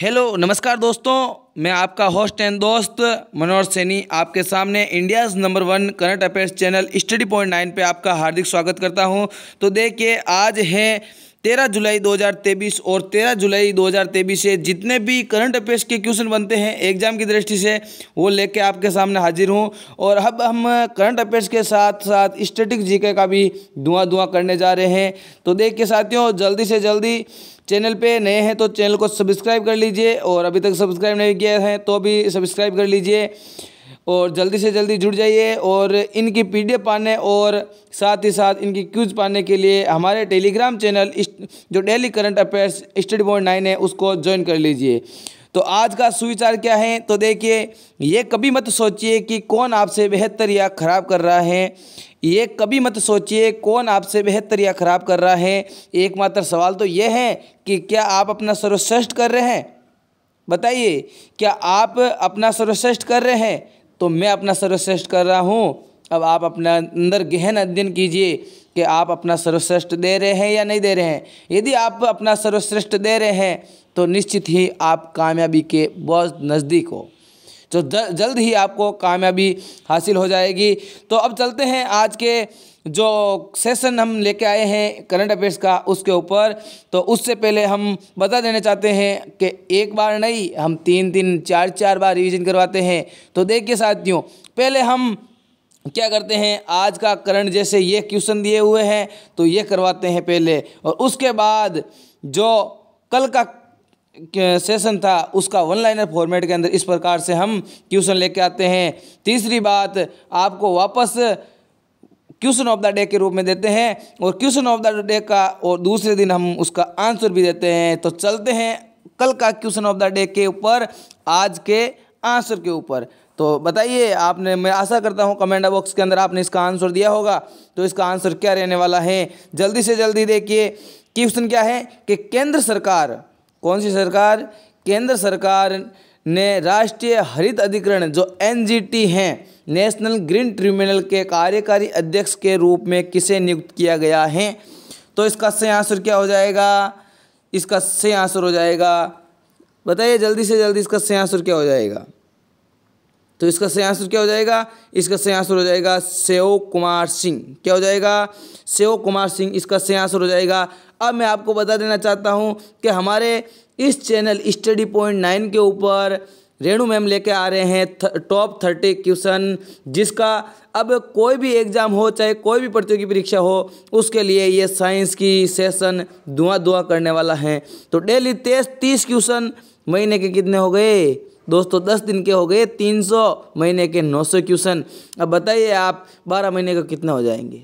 hello नमस्कार दोस्तों मैं आपका होस्ट एंड दोस्त मनोहर सैनी आपके सामने India's number one current affairs channel study point nine पर आपका हार्दिक स्वागत करता हूं तो देखिए आज है तेरह जुलाई 2023 और तेरह जुलाई 2023 से जितने भी करंट अफेयर्स के क्वेश्चन बनते हैं एग्जाम की दृष्टि से वो लेके आपके सामने हाजिर हूँ और अब हम करंट अफेयर्स के साथ साथ स्टेटिक जीके का भी धुआं धुआं करने जा रहे हैं तो देख के साथियों जल्दी से जल्दी चैनल पे नए हैं तो चैनल को सब्सक्राइब कर लीजिए और अभी तक सब्सक्राइब नहीं किया है तो भी सब्सक्राइब कर लीजिए और जल्दी से जल्दी जुड़ जाइए और इनकी पी पाने और साथ ही साथ इनकी क्यूज पाने के लिए हमारे टेलीग्राम चैनल जो daily current affairs study board nine है उसको ज्वाइन कर लीजिए तो आज का सुविचार क्या है तो देखिए ये कभी मत सोचिए कि कौन आपसे बेहतर या ख़राब कर रहा है ये कभी मत सोचिए कौन आपसे बेहतर या ख़राब कर रहा है एकमात्र सवाल तो ये है कि क्या आप अपना सर्वश्रेष्ठ कर रहे हैं बताइए क्या आप अपना सर्वश्रेष्ठ कर रहे हैं तो मैं अपना सर्वश्रेष्ठ कर रहा हूँ अब आप अपना अंदर गहन अध्ययन कीजिए कि आप अपना सर्वश्रेष्ठ दे रहे हैं या नहीं दे रहे हैं यदि आप अपना सर्वश्रेष्ठ दे रहे हैं तो निश्चित ही आप कामयाबी के बहुत नज़दीक हो तो जल्द ही आपको कामयाबी हासिल हो जाएगी तो अब चलते हैं आज के जो सेशन हम लेके आए हैं करंट अफेयर्स का उसके ऊपर तो उससे पहले हम बता देना चाहते हैं कि एक बार नहीं हम तीन तीन चार चार बार रिवीजन करवाते हैं तो देखिए साथियों पहले हम क्या करते हैं आज का करंट जैसे ये क्वेश्चन दिए हुए हैं तो ये करवाते हैं पहले और उसके बाद जो कल का सेशन था उसका वन लाइनर फॉर्मेट के अंदर इस प्रकार से हम क्वेश्चन लेके आते हैं तीसरी बात आपको वापस क्वेश्चन ऑफ द डे के रूप में देते हैं और क्वेश्चन ऑफ द डे का और दूसरे दिन हम उसका आंसर भी देते हैं तो चलते हैं कल का क्वेश्चन ऑफ द डे के ऊपर आज के आंसर के ऊपर तो बताइए आपने मैं आशा करता हूँ कमेंट बॉक्स के अंदर आपने इसका आंसर दिया होगा तो इसका आंसर क्या रहने वाला है जल्दी से जल्दी देखिए क्वेश्चन क्या है कि केंद्र सरकार कौन सी सरकार केंद्र सरकार ने राष्ट्रीय हरित अधिकरण जो एन हैं नेशनल ग्रीन ट्रिब्यूनल के कार्यकारी अध्यक्ष के रूप में किसे नियुक्त किया गया है तो इसका सही आंसर क्या हो जाएगा इसका सही आंसर हो जाएगा बताइए जल्दी से जल्दी इसका सही आंसर क्या हो जाएगा तो इसका सही आंसर क्या हो जाएगा इसका सही आंसर हो जाएगा सेव कुमार सिंह क्या हो जाएगा सेव कुमार सिंह इसका सही आंसर हो जाएगा अब मैं आपको बता देना चाहता हूँ कि हमारे इस चैनल स्टडी पॉइंट नाइन के ऊपर रेणु मैम लेके आ रहे हैं टॉप थर्टी क्वेश्चन जिसका अब कोई भी एग्ज़ाम हो चाहे कोई भी प्रतियोगी परीक्षा हो उसके लिए ये साइंस की सेशन धुआं धुआं करने वाला है तो डेली तेज तीस क्वेश्चन महीने के कितने हो गए दोस्तों दस दिन के हो गए तीन सौ महीने के नौ सौ क्वेश्चन अब बताइए आप बारह महीने का कितना हो जाएंगे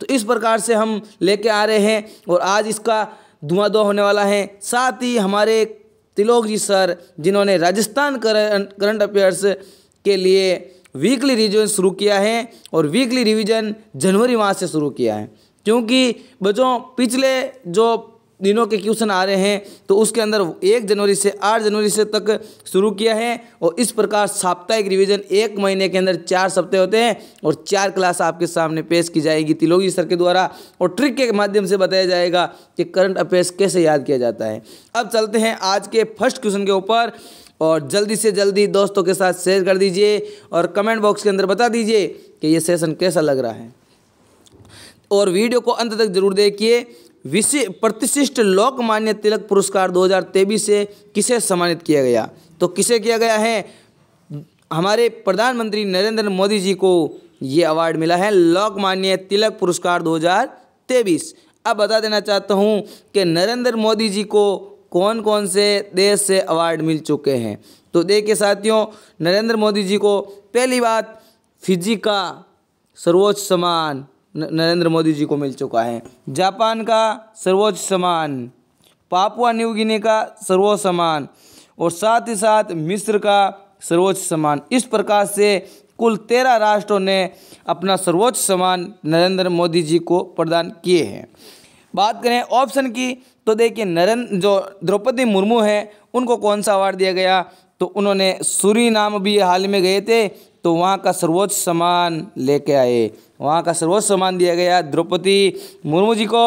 तो इस प्रकार से हम लेके आ रहे हैं और आज इसका धुआंधुआं होने वाला है साथ ही हमारे तिलोक जी सर जिन्होंने राजस्थान करंट अफेयर्स के लिए वीकली रिविजन शुरू किया है और वीकली रिविजन जनवरी माह से शुरू किया है क्योंकि बच्चों पिछले जो दिनों के क्वेश्चन आ रहे हैं तो उसके अंदर एक जनवरी से आठ जनवरी से तक शुरू किया है और इस प्रकार साप्ताहिक रिवीजन एक महीने के अंदर चार सप्ताह होते हैं और चार क्लास आपके सामने पेश की जाएगी तिलोगी सर के द्वारा और ट्रिक के माध्यम से बताया जाएगा कि करंट अफेयर्स कैसे याद किया जाता है अब चलते हैं आज के फर्स्ट क्वेश्चन के ऊपर और जल्दी से जल्दी दोस्तों के साथ शेयर कर दीजिए और कमेंट बॉक्स के अंदर बता दीजिए कि ये सेशन कैसा लग रहा है और वीडियो को अंत तक जरूर देखिए विशेष प्रतिशिष्ट लोकमान्य तिलक पुरस्कार 2023 से किसे सम्मानित किया गया तो किसे किया गया है हमारे प्रधानमंत्री नरेंद्र मोदी जी को ये अवार्ड मिला है लोकमान्य तिलक पुरस्कार 2023 अब बता देना चाहता हूँ कि नरेंद्र मोदी जी को कौन कौन से देश से अवार्ड मिल चुके हैं तो देखिए साथियों नरेंद्र मोदी जी को पहली बात फिजी का सर्वोच्च सम्मान नरेंद्र मोदी जी को मिल चुका है जापान का सर्वोच्च सम्मान पापुआ न्यू गिनी का सर्वोच्च सम्मान और साथ ही साथ मिस्र का सर्वोच्च सम्मान इस प्रकार से कुल तेरह राष्ट्रों ने अपना सर्वोच्च सम्मान नरेंद्र मोदी जी को प्रदान किए हैं बात करें ऑप्शन की तो देखिए नरेंद्र जो द्रौपदी मुर्मू हैं उनको कौन सा अवार्ड दिया गया तो उन्होंने सूरी नाम भी हाल में गए थे तो वहाँ का सर्वोच्च सम्मान लेके आए वहाँ का सर्वोच्च सम्मान दिया गया द्रौपदी मुर्मू जी को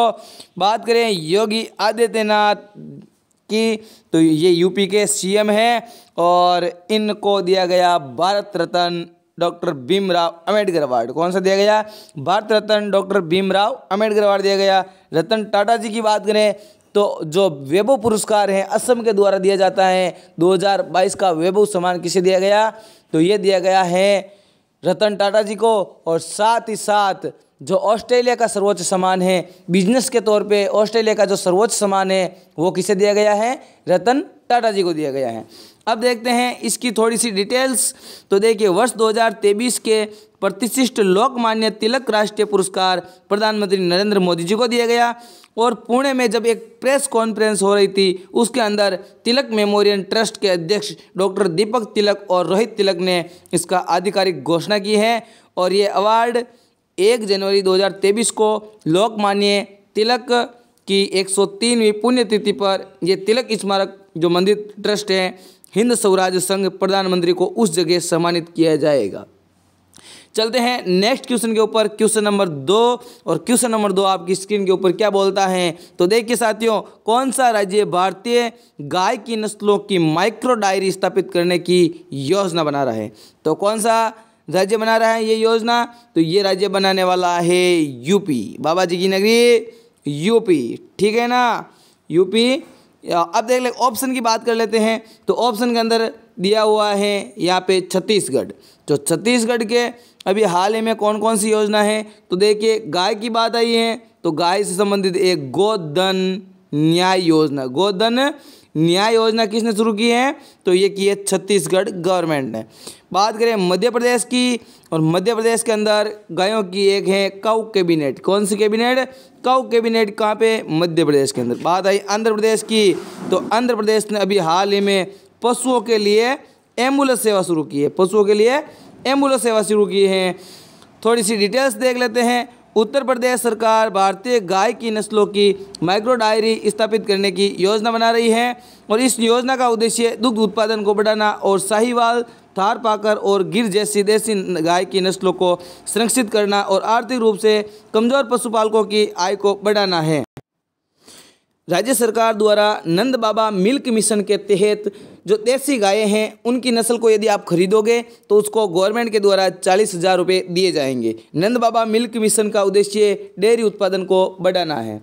बात करें योगी आदित्यनाथ की तो ये यूपी के सीएम हैं और इनको दिया गया भारत रत्न डॉक्टर भीमराव अम्बेडकर अवार्ड कौन सा दिया गया भारत रत्न डॉक्टर भीमराव अम्बेडकर अवार्ड दिया गया रतन टाटा जी की बात करें तो जो वेबो पुरस्कार है असम के द्वारा दिया जाता है 2022 का वेबो सम्मान किसे दिया गया तो ये दिया गया है रतन टाटा जी को और साथ ही साथ जो ऑस्ट्रेलिया का सर्वोच्च सम्मान है बिजनेस के तौर पे ऑस्ट्रेलिया का जो सर्वोच्च सम्मान है वो किसे दिया गया है रतन टाटा जी को दिया गया है अब देखते हैं इसकी थोड़ी सी डिटेल्स तो देखिए वर्ष 2023 के प्रतिष्ठित लोकमान्य तिलक राष्ट्रीय पुरस्कार प्रधानमंत्री नरेंद्र मोदी जी को दिया गया और पुणे में जब एक प्रेस कॉन्फ्रेंस हो रही थी उसके अंदर तिलक मेमोरियल ट्रस्ट के अध्यक्ष डॉक्टर दीपक तिलक और रोहित तिलक ने इसका आधिकारिक घोषणा की है और ये अवार्ड एक जनवरी 2023 को लोकमान्य तिलक की 103वीं पुण्यतिथि पर यह तिलक स्मारक जो मंदिर ट्रस्ट है हिंद स्वराज संघ प्रधानमंत्री को उस जगह सम्मानित किया जाएगा चलते हैं नेक्स्ट क्वेश्चन के ऊपर क्वेश्चन नंबर दो और क्वेश्चन नंबर दो आपकी स्क्रीन के ऊपर क्या बोलता है तो देखिए साथियों कौन सा राज्य भारतीय गाय की नस्लों की माइक्रो डायरी स्थापित करने की योजना बना रहा है तो कौन सा राज्य बना रहा है ये योजना तो ये राज्य बनाने वाला है यूपी बाबा जी की नगरी यूपी ठीक है ना यूपी अब देख ले ऑप्शन की बात कर लेते हैं तो ऑप्शन के अंदर दिया हुआ है यहाँ पे छत्तीसगढ़ तो छत्तीसगढ़ के अभी हाल ही में कौन कौन सी योजना है तो देखिए गाय की बात आई है तो गाय से संबंधित एक गोधन न्याय योजना गोधन न्याय योजना किसने शुरू की है तो ये की है छत्तीसगढ़ गवर्नमेंट ने बात करें मध्य प्रदेश की और मध्य प्रदेश के अंदर गायों की एक है कऊ कैबिनेट कौन सी कैबिनेट कऊ कैबिनेट कहाँ पे मध्य प्रदेश के अंदर बात आई आंध्र प्रदेश की तो आंध्र प्रदेश ने अभी हाल ही में पशुओं के लिए एम्बुलेंस सेवा शुरू की है पशुओं के लिए एम्बुलेंस सेवा शुरू की है थोड़ी सी डिटेल्स देख लेते हैं उत्तर प्रदेश सरकार भारतीय गाय की नस्लों की माइक्रो डायरी स्थापित करने की योजना बना रही है और इस योजना का उद्देश्य दुग्ध उत्पादन को बढ़ाना और साहिवाल थार पाकर और गिर जैसी देसी गाय की नस्लों को संरक्षित करना और आर्थिक रूप से कमज़ोर पशुपालकों की आय को बढ़ाना है राज्य सरकार द्वारा नंद बाबा मिल्क मिशन के तहत जो देसी गायें हैं उनकी नस्ल को यदि आप खरीदोगे तो उसको गवर्नमेंट के द्वारा चालीस हज़ार रुपये दिए जाएंगे नंद बाबा मिल्क मिशन का उद्देश्य डेयरी उत्पादन को बढ़ाना है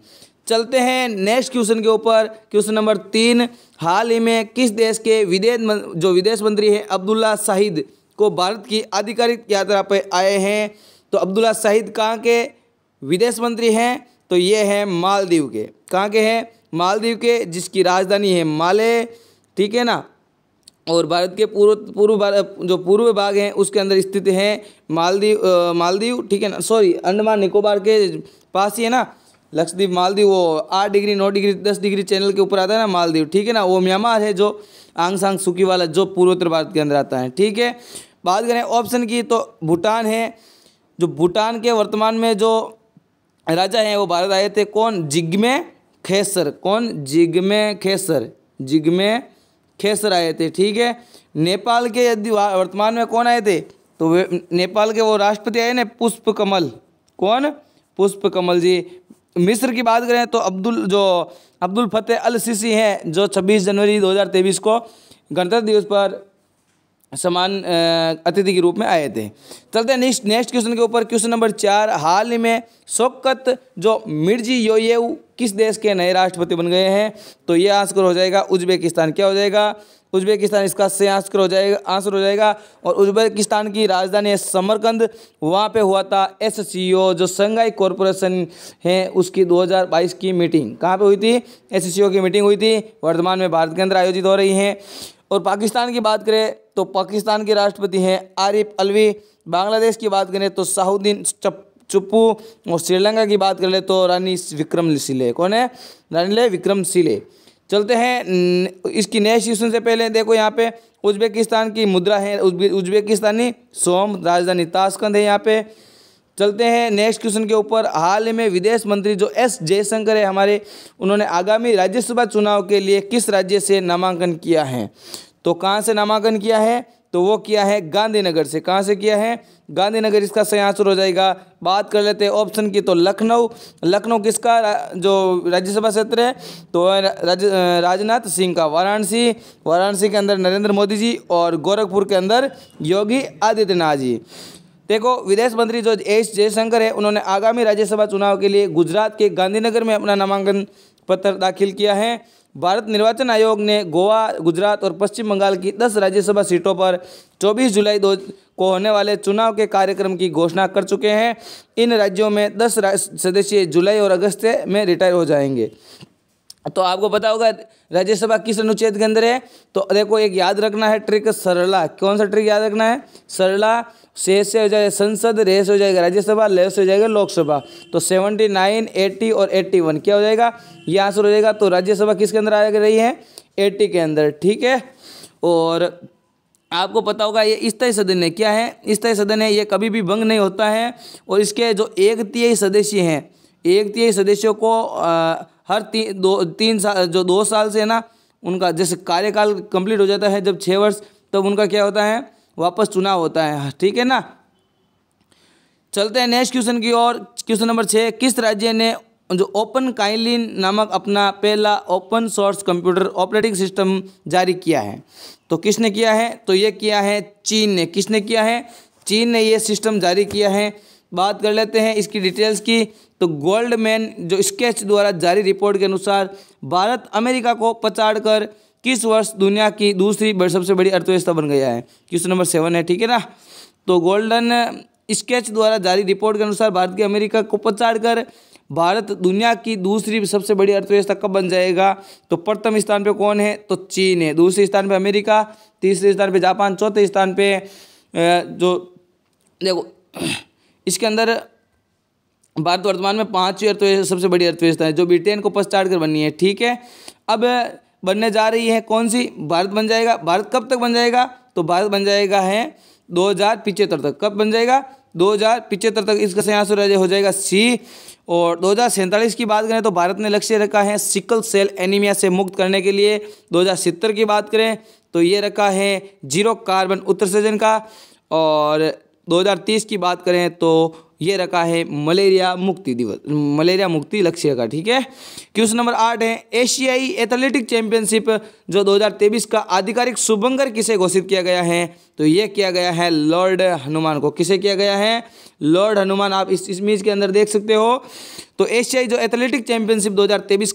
चलते हैं नेक्स्ट क्वेश्चन के ऊपर क्वेश्चन नंबर तीन हाल ही में किस देश के विदेश जो विदेश मंत्री हैं अब्दुल्ला शाहिद को भारत की आधिकारिक यात्रा पर आए हैं तो अब्दुल्ला शाहिद कहाँ के विदेश मंत्री हैं तो ये हैं मालदीव के कहाँ के हैं मालदीव के जिसकी राजधानी है माले ठीक है ना और भारत के पूर्व पूर्व जो पूर्व भाग हैं उसके अंदर स्थित हैं मालदीव मालदीव ठीक है ना सॉरी अंडमान निकोबार के पास ही है ना लक्षद्वीप मालदीव वो आठ डिग्री नौ डिग्री दस डिग्री चैनल के ऊपर आता है ना मालदीव ठीक है ना वो म्यांमार है जो आंग सांग सुकी वाला जो पूर्वोत्तर भारत के अंदर आता है ठीक है बात करें ऑप्शन की तो भूटान है जो भूटान के वर्तमान में जो राजा हैं वो भारत आए थे कौन जिग्मे खेसर कौन जिगमे खेसर जिगमे खेसर आए थे ठीक है नेपाल के यदि वर्तमान में कौन आए थे तो वे नेपाल के वो राष्ट्रपति आए ना पुष्प कमल कौन पुष्प कमल जी मिस्र की बात करें तो अब्दुल जो अब्दुल फतेह अल सीसी हैं जो 26 जनवरी 2023 को गणतंत्र दिवस पर समान अतिथि के रूप में आए थे चलते हैं नेक्स्ट नेक्स्ट क्वेश्चन के ऊपर क्वेश्चन नंबर चार हाल ही में शोकत जो मिर्जी योयेव किस देश के नए राष्ट्रपति बन गए हैं तो ये आंसर हो जाएगा उज्बेकिस्तान क्या हो जाएगा उज्बेकिस्तान इसका से आंसर हो जाएगा आंसर हो जाएगा और उज्बेकिस्तान की राजधानी है समरकंद वहाँ पे हुआ था एस जो संघाई कॉरपोरेशन है उसकी 2022 की मीटिंग कहाँ पे हुई थी एस की मीटिंग हुई थी वर्तमान में भारत के अंदर आयोजित हो रही है और पाकिस्तान की बात करें तो पाकिस्तान के राष्ट्रपति हैं आरिफ अलवी बांग्लादेश की बात करें तो साहुद्दीन चुप्पू और श्रीलंका की बात कर ले तो रानी विक्रम सिले कौन है रानी ले विक्रम सिले चलते हैं इसकी नए इशू से पहले देखो यहाँ पे उज्बेकिस्तान की मुद्रा है उज्बेकिस्तानी सोम राजधानी ताशकंद है यहाँ पे चलते हैं नेक्स्ट क्वेश्चन के ऊपर हाल ही में विदेश मंत्री जो एस जयशंकर है हमारे उन्होंने आगामी राज्यसभा चुनाव के लिए किस राज्य से नामांकन किया है तो कहाँ से नामांकन किया है तो वो किया है गांधीनगर से कहाँ से किया है गांधीनगर इसका सही आंसर हो जाएगा बात कर लेते हैं ऑप्शन की तो लखनऊ लखनऊ किसका जो राज्यसभा क्षेत्र है तो राज राजनाथ सिंह का वाराणसी वाराणसी के अंदर नरेंद्र मोदी जी और गोरखपुर के अंदर योगी आदित्यनाथ जी देखो विदेश मंत्री जो एस जयशंकर है उन्होंने आगामी राज्यसभा चुनाव के लिए गुजरात के गांधीनगर में अपना नामांकन पत्र दाखिल किया है भारत निर्वाचन आयोग ने गोवा गुजरात और पश्चिम बंगाल की 10 राज्यसभा सीटों पर 24 जुलाई दो को होने वाले चुनाव के कार्यक्रम की घोषणा कर चुके हैं इन राज्यों में 10 सदस्य जुलाई और अगस्त में रिटायर हो जाएंगे तो आपको पता होगा राज्यसभा किस अनुच्छेद के अंदर है तो देखो एक याद रखना है ट्रिक सरला कौन सा ट्रिक याद रखना है सरला से से हो जाएगा संसद रेस हो जाएगा राज्यसभा से हो जाएगा लोकसभा तो सेवनटी नाइन एट्टी और एट्टी वन क्या हो जाएगा ये आंसर हो जाएगा तो राज्यसभा किसके अंदर आ रही है एट्टी के अंदर ठीक है और आपको पता होगा ये स्थायी सदन है क्या है स्थायी सदन है ये कभी भी भंग नहीं होता है और इसके जो एक तिहाई सदस्य हैं एक तिहाई सदस्यों को हर ती, दो तीन साल जो दो साल से है ना उनका जैसे कार्यकाल कंप्लीट हो जाता है जब छः वर्ष तब तो उनका क्या होता है वापस चुनाव होता है ठीक है ना चलते हैं नेक्स्ट क्वेश्चन की ओर क्वेश्चन नंबर छः किस राज्य ने जो ओपन काइलिन नामक अपना पहला open source computer operating system जारी किया है तो किसने किया है तो ये किया है चीन ने किसने किया है चीन ने ये सिस्टम जारी किया है बात कर लेते हैं इसकी डिटेल्स की तो गोल्डमैन जो स्केच द्वारा जारी रिपोर्ट के अनुसार भारत अमेरिका को कर किस वर्ष दुनिया की दूसरी सबसे बड़ी अर्थव्यवस्था बन गया है क्वेश्चन नंबर सेवन है ठीक है ना तो गोल्डन स्केच द्वारा जारी रिपोर्ट के अनुसार भारत की अमेरिका को कर भारत दुनिया की दूसरी सबसे बड़ी अर्थव्यवस्था कब बन जाएगा तो प्रथम स्थान पर कौन है तो चीन है दूसरे स्थान पर अमेरिका तीसरे स्थान पर जापान चौथे स्थान पर जो देखो इसके अंदर भारत वर्तमान में पाँचवीं अर्थव्यवस्था सबसे बड़ी अर्थव्यवस्था है जो ब्रिटेन को पछताड़ कर बननी है ठीक है अब बनने जा रही है कौन सी भारत बन जाएगा भारत कब तक बन जाएगा तो भारत बन जाएगा है दो हज़ार पिचहत्तर तक कब बन जाएगा दो हज़ार पिचहत्तर तक इसका सयास हो जाएगा सी और दो हज़ार की बात करें तो भारत ने लक्ष्य रखा है सिकल सेल एनीमिया से मुक्त करने के लिए दो हज़ार की बात करें तो ये रखा है जीरो कार्बन उत्सर्जन का और 2030 की बात करें तो ये रखा है मलेरिया मुक्ति दिवस मलेरिया मुक्ति लक्ष्य का ठीक है क्वेश्चन नंबर आठ है एशियाई एथलेटिक चैंपियनशिप जो 2023 का आधिकारिक शुभंकर किसे घोषित किया गया है तो ये किया गया है लॉर्ड हनुमान को किसे किया गया है लॉर्ड हनुमान आप इस इमेज के अंदर देख सकते हो तो एशियाई जो एथलेटिक चैंपियनशिप दो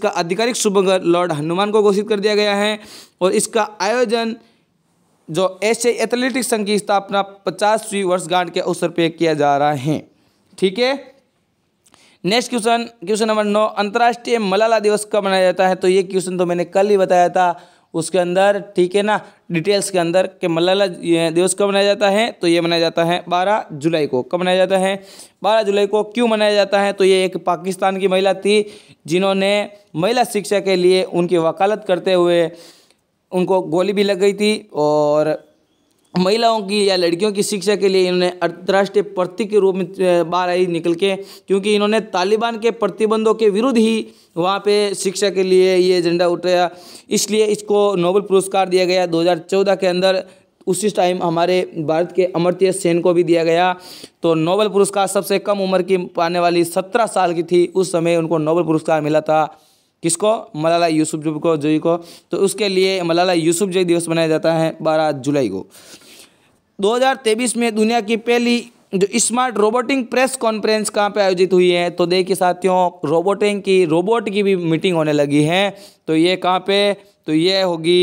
का आधिकारिक शुभंकर लॉर्ड हनुमान को घोषित कर दिया गया है और इसका आयोजन जो एशियाई एथलेटिक्स संघ की स्थापना पचासवीं वर्षगांठ के अवसर पर किया जा रहा है ठीक है नेक्स्ट क्वेश्चन क्वेश्चन नंबर नौ अंतर्राष्ट्रीय मलाला दिवस कब मनाया जाता है तो ये क्वेश्चन तो मैंने कल ही बताया था उसके अंदर ठीक है ना डिटेल्स के अंदर कि मलाला दिवस कब मनाया जाता है तो ये मनाया जाता है 12 जुलाई को कब मनाया जाता है 12 जुलाई को क्यों मनाया जाता है तो ये एक पाकिस्तान की महिला थी जिन्होंने महिला शिक्षा के लिए उनकी वकालत करते हुए उनको गोली भी लग गई थी और महिलाओं की या लड़कियों की शिक्षा के लिए इन्होंने अंतर्राष्ट्रीय प्रतीक के रूप में बाहर आई निकल के क्योंकि इन्होंने तालिबान के प्रतिबंधों के विरुद्ध ही वहाँ पे शिक्षा के लिए ये एजेंडा उठाया इसलिए इसको नोबल पुरस्कार दिया गया 2014 के अंदर उसी टाइम हमारे भारत के अमर्त्य सेन को भी दिया गया तो नोबल पुरस्कार सबसे कम उम्र की पाने वाली सत्रह साल की थी उस समय उनको नोबल पुरस्कार मिला था किसको मलाला यूसुफ जो को जोई को तो उसके लिए मलाला यूसुफ जय दिवस मनाया जाता है बारह जुलाई को 2023 में दुनिया की पहली जो स्मार्ट रोबोटिंग प्रेस कॉन्फ्रेंस कहाँ पे आयोजित हुई है तो देखिए साथियों रोबोटिंग की रोबोट की भी मीटिंग होने लगी है तो ये कहाँ पे तो ये होगी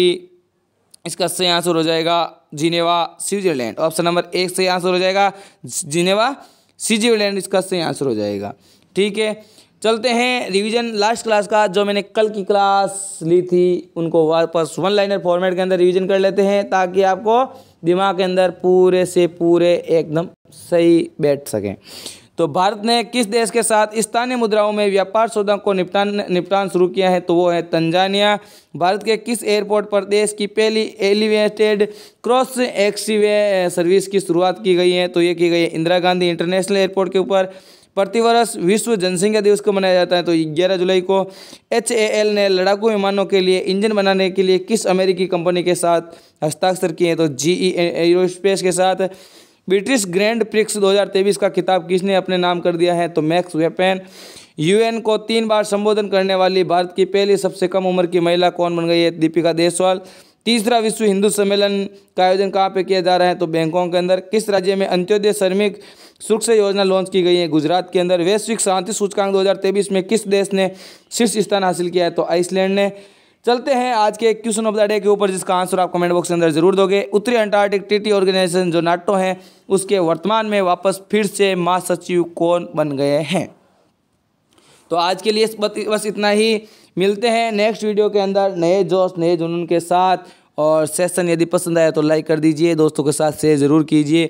इसका सही आंसर हो जाएगा जिनेवा स्विट्जरलैंड ऑप्शन नंबर एक सही आंसर हो जाएगा जिनेवा स्विट्जरलैंड इसका सही आंसर हो जाएगा ठीक है चलते हैं रिवीजन लास्ट क्लास का जो मैंने कल की क्लास ली थी उनको वापस वन लाइनर फॉर्मेट के अंदर रिवीजन कर लेते हैं ताकि आपको दिमाग के अंदर पूरे से पूरे एकदम सही बैठ सकें तो भारत ने किस देश के साथ स्थानीय मुद्राओं में व्यापार सौदा को निपटान निपटान शुरू किया है तो वो है तंजानिया भारत के किस एयरपोर्ट पर देश की पहली एलिवेटेड क्रॉस एक्सीवे सर्विस की शुरुआत की गई है तो ये की गई है इंदिरा गांधी इंटरनेशनल एयरपोर्ट के ऊपर प्रतिवर्ष विश्व जनसंख्या दिवस को मनाया जाता है तो ग्यारह जुलाई को एच ने लड़ाकू विमानों के लिए इंजन बनाने के लिए किस अमेरिकी कंपनी के साथ हस्ताक्षर किए हैं तो जी ई e एरोस्पेस के साथ ब्रिटिश ग्रैंड प्रिक्स 2023 का खिताब किसने अपने नाम कर दिया है तो मैक्स वेपेन यूएन को तीन बार संबोधन करने वाली भारत की पहली सबसे कम उम्र की महिला कौन बन गई है दीपिका देसवाल तीसरा विश्व हिंदू सम्मेलन का आयोजन कहाँ पे किया जा रहा है तो बैंकॉक के अंदर किस राज्य में अंत्योदय श्रमिक सुरक्षा योजना लॉन्च की गई है गुजरात के अंदर वैश्विक शांति सूचकांक दो में किस देश ने शीर्ष स्थान हासिल किया है तो आइसलैंड ने चलते हैं आज के क्वेश्चन ऑफ द डे के ऊपर जिसका आंसर आप कमेंट बॉक्स के अंदर जरूर दोगे उत्तरी अंटार्कटिक टीटी ऑर्गेनाइजेशन जो नाटो है उसके वर्तमान में वापस फिर से महासचिव कौन बन गए हैं तो आज के लिए बस इतना ही मिलते हैं नेक्स्ट वीडियो के अंदर नए जोश नए जुनून के साथ और सेशन यदि पसंद आया तो लाइक कर दीजिए दोस्तों के साथ शेयर ज़रूर कीजिए